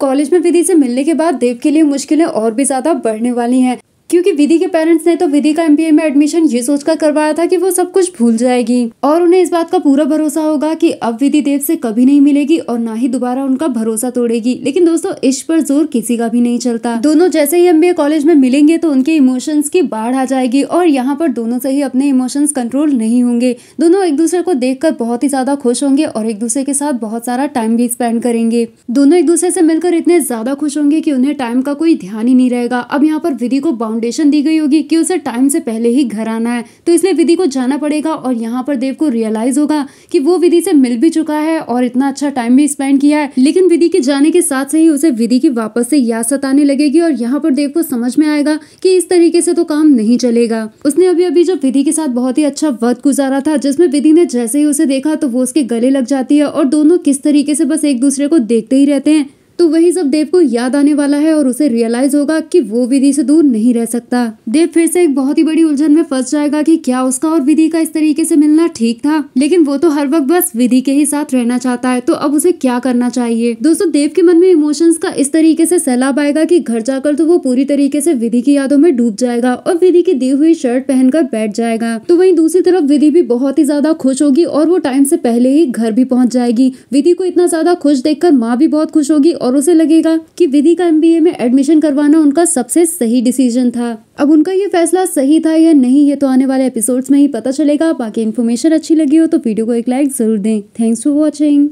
college में विधि से मिलने के बाद देव के लिए मुश्किलें और भी ज्यादा बढ़ने वाली हैं क्योंकि विधि के पेरेंट्स ने तो विधि का एमबीए में एडमिशन ये सोचकर करवाया था कि वो सब कुछ भूल जाएगी और उन्हें इस बात का पूरा भरोसा होगा कि अब विधि देव से कभी नहीं मिलेगी और ना ही दोबारा उनका भरोसा तोड़ेगी लेकिन दोस्तों इस पर जोर किसी का भी नहीं चलता दोनों जैसे ही एमबीए कॉलेज में मिलेंगे तो उनके इमोशंस की बाढ़ आ जाएगी और यहाँ पर दोनों से ही अपने इमोशंस कंट्रोल नहीं होंगे दोनों एक दूसरे को देख बहुत ही ज्यादा खुश होंगे और एक दूसरे के साथ बहुत सारा टाइम भी स्पेंड करेंगे दोनों एक दूसरे से मिलकर इतने ज्यादा खुश होंगे की उन्हें टाइम का कोई ध्यान ही नहीं रहेगा अब यहाँ पर विधि को बाउंड फाउंडेशन दी गई होगी कि उसे टाइम से पहले ही घर आना है तो इसलिए विधि को जाना पड़ेगा और यहाँ पर देव को रियलाइज होगा कि वो विधि से मिल भी चुका है और इतना अच्छा टाइम भी स्पेंड किया है लेकिन विधि के जाने के साथ से ही उसे विधि की वापस से याद सताने लगेगी और यहाँ पर देव को समझ में आएगा की इस तरीके से तो काम नहीं चलेगा उसने अभी अभी जो विधि के साथ बहुत ही अच्छा वक्त गुजारा था जिसमे विधि ने जैसे ही उसे देखा तो वो उसके गले लग जाती है और दोनों किस तरीके से बस एक दूसरे को देखते ही रहते हैं तो वही सब देव को याद आने वाला है और उसे रियलाइज होगा कि वो विधि से दूर नहीं रह सकता देव फिर से एक बहुत ही बड़ी उलझन में फंस जाएगा कि क्या उसका और विधि का इस तरीके से मिलना ठीक था लेकिन वो तो हर वक्त बस विधि के ही साथ रहना चाहता है तो अब उसे क्या करना चाहिए दोस्तों देव के मन में इमोशंस का इस तरीके से सैलाब आएगा की घर जाकर तो वो पूरी तरीके से विधि की यादों में डूब जाएगा और विधि की दी हुई शर्ट पहनकर बैठ जाएगा तो वही दूसरी तरफ विधि भी बहुत ही ज्यादा खुश होगी और वो टाइम से पहले ही घर भी पहुँच जाएगी विधि को इतना ज्यादा खुश देख माँ भी बहुत खुश होगी और उसे लगेगा कि विधि का एम में एडमिशन करवाना उनका सबसे सही डिसीजन था अब उनका ये फैसला सही था या नहीं ये तो आने वाले एपिसोड्स में ही पता चलेगा बाकी इन्फॉर्मेशन अच्छी लगी हो तो वीडियो को एक लाइक जरूर दें थैंक्स फॉर वॉचिंग